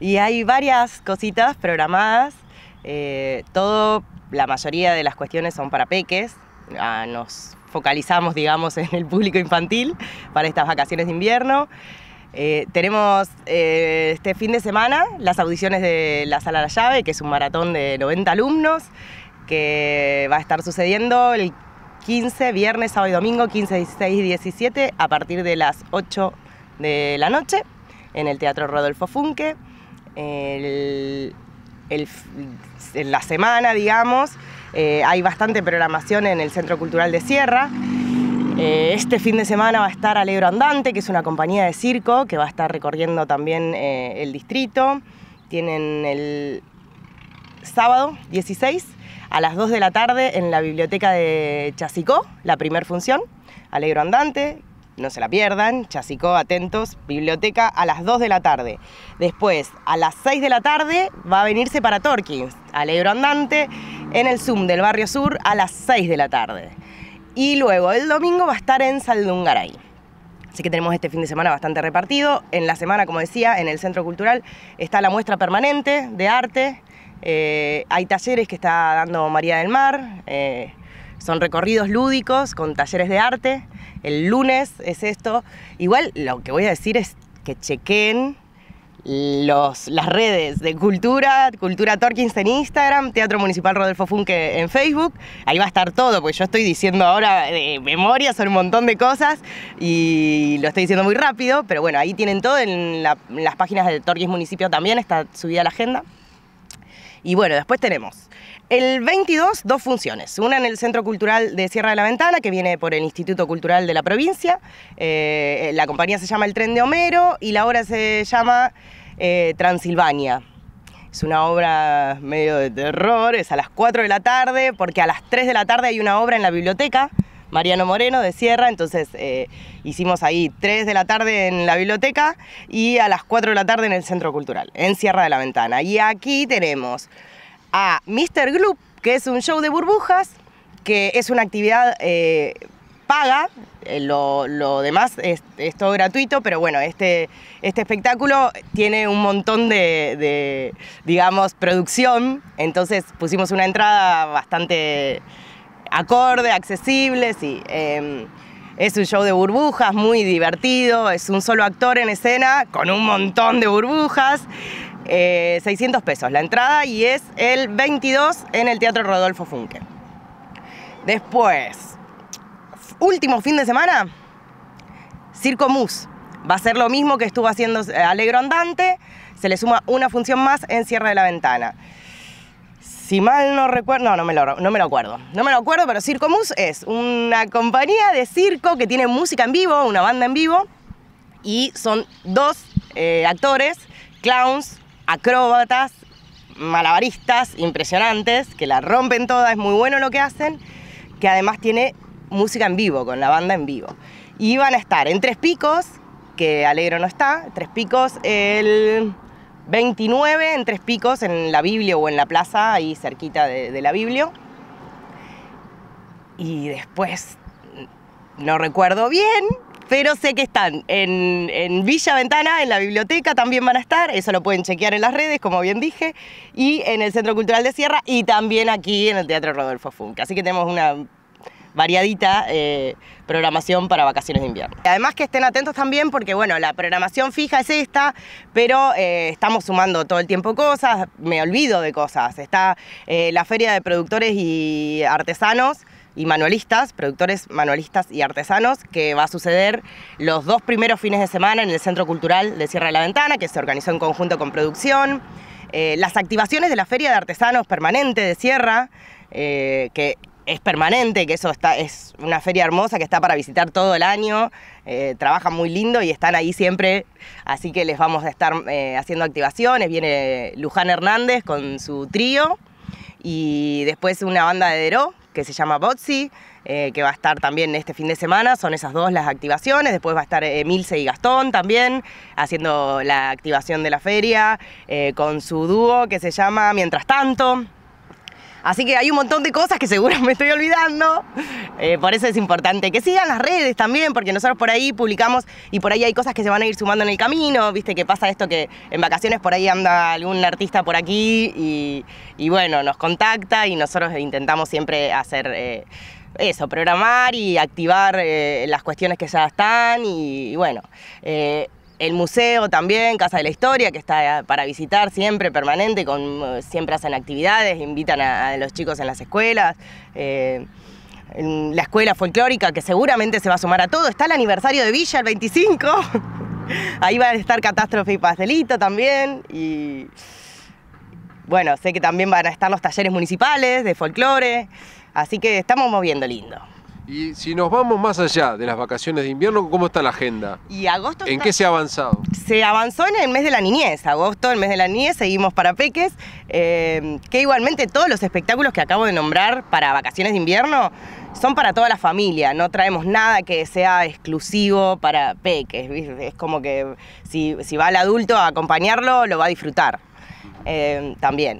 Y hay varias cositas programadas. Eh, todo, la mayoría de las cuestiones son para peques. Ah, nos focalizamos, digamos, en el público infantil para estas vacaciones de invierno. Eh, tenemos eh, este fin de semana las audiciones de la Sala de La Llave, que es un maratón de 90 alumnos, que va a estar sucediendo el 15, viernes, sábado y domingo, 15, 16 y 17, a partir de las 8 de la noche, en el Teatro Rodolfo Funke en la semana, digamos. Eh, hay bastante programación en el Centro Cultural de Sierra. Eh, este fin de semana va a estar Alegro Andante, que es una compañía de circo que va a estar recorriendo también eh, el distrito. Tienen el sábado 16 a las 2 de la tarde en la biblioteca de Chasicó, la primer función, Alegro Andante, no se la pierdan, chasico atentos, biblioteca a las 2 de la tarde. Después, a las 6 de la tarde va a venirse para Torkins, Alegro Andante, en el Zoom del Barrio Sur a las 6 de la tarde. Y luego el domingo va a estar en Saldungaray. Así que tenemos este fin de semana bastante repartido. En la semana, como decía, en el Centro Cultural está la muestra permanente de arte. Eh, hay talleres que está dando María del Mar. Eh, son recorridos lúdicos con talleres de arte. El lunes es esto. Igual lo que voy a decir es que chequen las redes de Cultura, Cultura Torkins en Instagram, Teatro Municipal Rodolfo Funke en Facebook. Ahí va a estar todo, porque yo estoy diciendo ahora de memoria, son un montón de cosas y lo estoy diciendo muy rápido, pero bueno, ahí tienen todo, en, las páginas de Torkins Municipio también está subida la agenda. Y bueno, después tenemos el 22, dos funciones. Una en el Centro Cultural de Sierra de la Ventana, que viene por el Instituto Cultural de la provincia. Eh, eh, la compañía se llama El Tren de Homero y la obra se llama eh, Transilvania. Es una obra medio de terror, es a las 4 de la tarde, porque a las 3 de la tarde hay una obra en la biblioteca Mariano Moreno de Sierra, entonces eh, hicimos ahí 3 de la tarde en la biblioteca y a las 4 de la tarde en el Centro Cultural, en Sierra de la Ventana. Y aquí tenemos a Mr. Gloop, que es un show de burbujas, que es una actividad... Eh, paga, eh, lo, demás es, todo gratuito, pero bueno, este, este espectáculo tiene un montón de digamos, producción, entonces pusimos una entrada bastante acorde, accesible, sí. Em, es un show de burbujas, muy divertido, es un solo actor en escena con un montón de burbujas. 600 eh, pesos la entrada y es el 22 en el Teatro Rodolfo Funke. Después, último fin de semana, Circo Mus. Va a ser lo mismo que estuvo haciendo eh, Alegro Andante, se le suma una función más en Sierra de la Ventana si mal no recuerdo, no, me, lo, no me lo acuerdo, no me lo acuerdo, pero Circomus es una compañía de circo que tiene música en vivo, una banda en vivo, y son dos eh, actores, clowns, acróbatas, malabaristas, impresionantes, que la rompen toda, es muy bueno lo que hacen, que además tiene música en vivo, con la banda en vivo. Y van a estar en Tres Picos, que Alegro no está, Tres Picos el 29 en Tres Picos, en la Biblia o en la plaza, ahí cerquita de, la Biblia. Y después, no recuerdo bien, pero sé que están en, en, Villa Ventana, en la biblioteca también van a estar, eso lo pueden chequear en las redes, como bien dije, y en el Centro Cultural de Sierra y también aquí en el Teatro Rodolfo Funk. Así que tenemos una variadita eh, programación para vacaciones de invierno. Además que estén atentos también porque, bueno, la programación fija es esta, pero eh, estamos sumando todo el tiempo cosas, me olvido de cosas. Está eh, la Feria de Productores y Artesanos, y manualistas, productores manualistas y artesanos, que va a suceder los dos primeros fines de semana en el Centro Cultural de Sierra de la Ventana, que se organizó en conjunto con producción. las activaciones de la Feria de Artesanos Permanente de Sierra, que es permanente, que eso está, es una feria hermosa que está para visitar todo el año, eh, trabajan muy lindo y están ahí siempre, así que les vamos a estar eh, haciendo activaciones, viene Luján Hernández con su trío y después una banda de Deró que se llama Bozzi, eh, que va a estar también este fin de semana, son esas dos las activaciones, después va a estar Emilce y Gastón también haciendo la activación de la feria con su dúo que se llama Mientras tanto. Así que hay un montón de cosas que seguro me estoy olvidando. Eh, por eso es importante que sigan las redes también, porque nosotros por ahí publicamos y por ahí hay cosas que se van a ir sumando en el camino. Viste que pasa esto que en vacaciones por ahí anda algún artista por aquí y, bueno, nos contacta y nosotros intentamos siempre hacer... Eh, eso, programar y activar eh, las cuestiones que ya están y, bueno, el museo también, Casa de la Historia, que está para visitar siempre, permanente, con, siempre hacen actividades, invitan a, los chicos en las escuelas. Eh, la escuela folclórica, que seguramente se va a sumar a todo. Está el aniversario de Villa, el 25. Ahí va a estar Catástrofe y Pastelito también. Y bueno, sé que también van a estar los talleres municipales de folclore. Así que estamos moviendo lindo. Y si nos vamos más allá de las vacaciones de invierno, ¿cómo está la agenda? Y agosto. ¿En qué se ha avanzado? Se avanzó en el mes de la niñez, agosto, el mes de la niñez, seguimos para Peques, eh, que igualmente todos los espectáculos que acabo de nombrar para vacaciones de invierno son para toda la familia, no traemos nada que sea exclusivo para Peques, es como que si, va el adulto a acompañarlo, lo va a disfrutar eh, también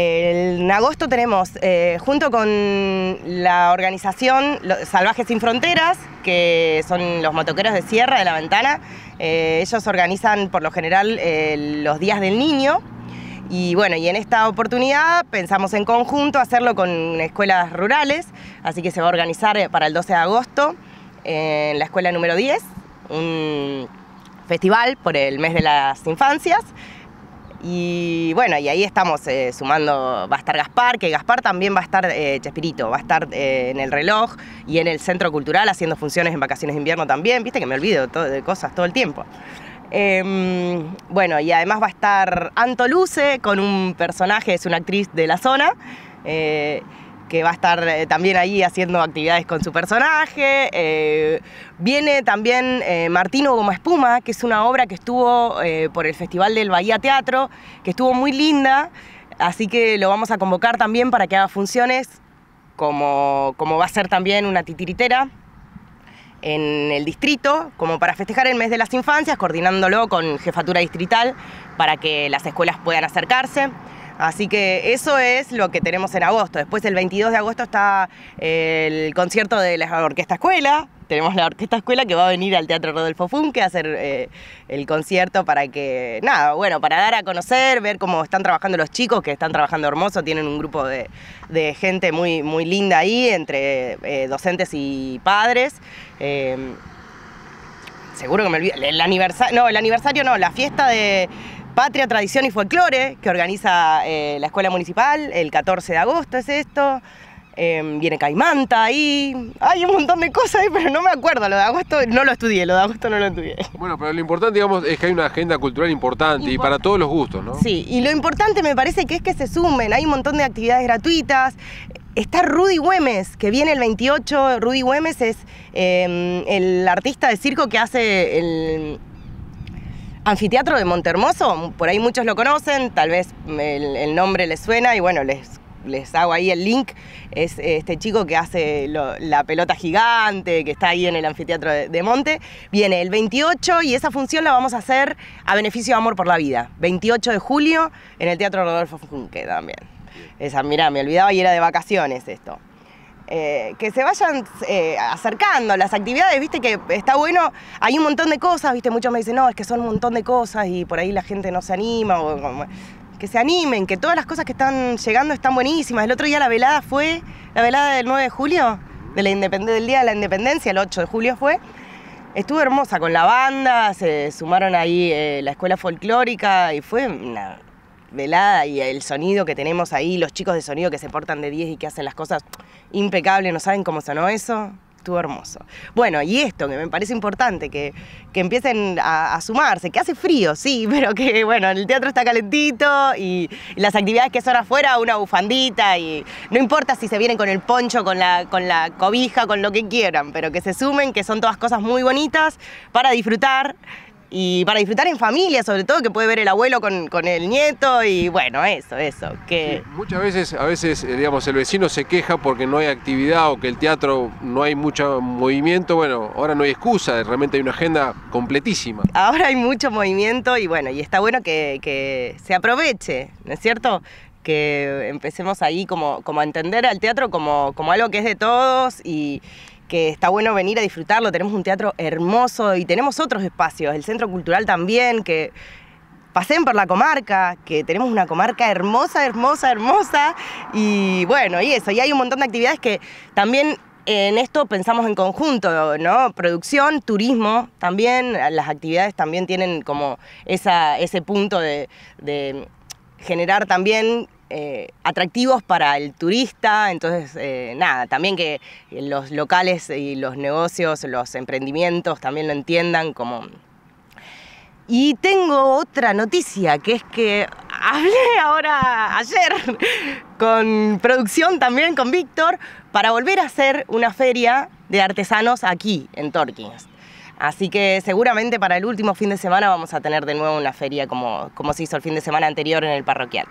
en agosto tenemos, eh, junto con la organización Salvajes Sin Fronteras, que son los motoqueros de Sierra de la Ventana, eh, ellos organizan por lo general eh, los días del niño. Y bueno, y en esta oportunidad pensamos en conjunto hacerlo con escuelas rurales, así que se va a organizar para el 12 de agosto en la escuela número 10, un festival por el mes de las infancias. Y bueno, y ahí estamos eh, sumando, va a estar Gaspar, que Gaspar también va a estar, eh, Chespirito, va a estar eh, en el reloj y en el centro cultural haciendo funciones en vacaciones de invierno también, viste que me olvido de cosas todo el tiempo. Em, bueno, y además va a estar Antoluce con un personaje, es una actriz de la zona que va a estar eh, también ahí haciendo actividades con su personaje. Eh, viene también eh, Martino Goma Espuma, que es una obra que estuvo por el Festival del Bahía Teatro, que estuvo muy linda, así que lo vamos a convocar también para que haga funciones, como, como va a ser también una titiritera en el distrito, como para festejar el mes de las infancias, coordinándolo con jefatura distrital para que las escuelas puedan acercarse. Así que eso es lo que tenemos en agosto. Después el 22 de agosto está eh, el concierto de la Orquesta Escuela. Tenemos la Orquesta Escuela que va a venir al Teatro Rodolfo Funke a hacer eh, el concierto para que, nada, bueno, para dar a conocer, ver cómo están trabajando los chicos, que están trabajando hermoso, tienen un grupo de, gente muy, muy linda ahí, entre eh, docentes y padres. seguro que me olvido... el aniversario, no, el aniversario no, la fiesta de Patria, Tradición y Folclore, que organiza eh, la Escuela Municipal, el 14 de agosto es esto. Em, viene Caimanta ahí. Hay un montón de cosas ahí, pero no me acuerdo. Lo de agosto no lo estudié, lo de agosto no lo estudié. Bueno, pero lo importante, digamos, es que hay una agenda cultural importante y para todos los gustos, ¿no? Sí, y lo importante me parece que es que se sumen. Hay un montón de actividades gratuitas. Está Rudy Güemes, que viene el 28. Rudy Güemes es em, el artista de circo que hace el, Anfiteatro de Montehermoso, por ahí muchos lo conocen, tal vez el, nombre les suena y bueno, les les hago ahí el link, es eh, este chico que hace la pelota gigante, que está ahí en el anfiteatro de, Monte, viene el 28 y esa función la vamos a hacer a beneficio de Amor por la Vida, 28 de julio en el Teatro Rodolfo Funke también. Esa, mirá, me olvidaba y era de vacaciones esto. Eh, que se vayan eh, acercando las actividades, viste que está bueno, hay un montón de cosas, viste, muchos me dicen, no, es que son un montón de cosas y por ahí la gente no se anima, o, que se animen, que todas las cosas que están llegando están buenísimas. El otro día la velada fue, la velada del 9 de julio, de la del Día de la Independencia, el 8 de julio fue, estuvo hermosa con la banda, se sumaron ahí eh, la escuela folclórica y fue una velada y el sonido que tenemos ahí, los chicos de sonido que se portan de 10 y que hacen las cosas impecables, ¿no saben cómo sonó eso? Estuvo hermoso. Bueno, y esto que me parece importante, que, que empiecen a, sumarse, que hace frío, sí, pero que bueno, el teatro está calentito y, las actividades que son afuera, una bufandita y no importa si se vienen con el poncho, con la, con la cobija, con lo que quieran, pero que se sumen, que son todas cosas muy bonitas para disfrutar y para disfrutar en familia, sobre todo, que puede ver el abuelo con, el nieto y bueno, eso, eso. Que... muchas veces, a veces, eh, digamos, el vecino se queja porque no hay actividad o que el teatro no hay mucho movimiento. Bueno, ahora no hay excusa, realmente hay una agenda completísima. Ahora hay mucho movimiento y bueno, y está bueno que, se aproveche, ¿no es cierto? Que empecemos ahí como, como a entender al teatro como, como algo que es de todos y que está bueno venir a disfrutarlo. Tenemos un teatro hermoso y tenemos otros espacios, el Centro Cultural también, que pasen por la comarca, que tenemos una comarca hermosa, hermosa, hermosa. Y bueno, y eso, y hay un montón de actividades que también en esto pensamos en conjunto, ¿no? Producción, turismo, también las actividades también tienen como ese punto de, de generar también eh, atractivos para el turista, entonces eh, nada, también que los locales y los negocios, los emprendimientos también lo entiendan como... Y tengo otra noticia, que es que hablé ahora ayer con producción también, con Víctor, para volver a hacer una feria de artesanos aquí, en Torkins. Así que seguramente para el último fin de semana vamos a tener de nuevo una feria como, como se hizo el fin de semana anterior en el parroquial.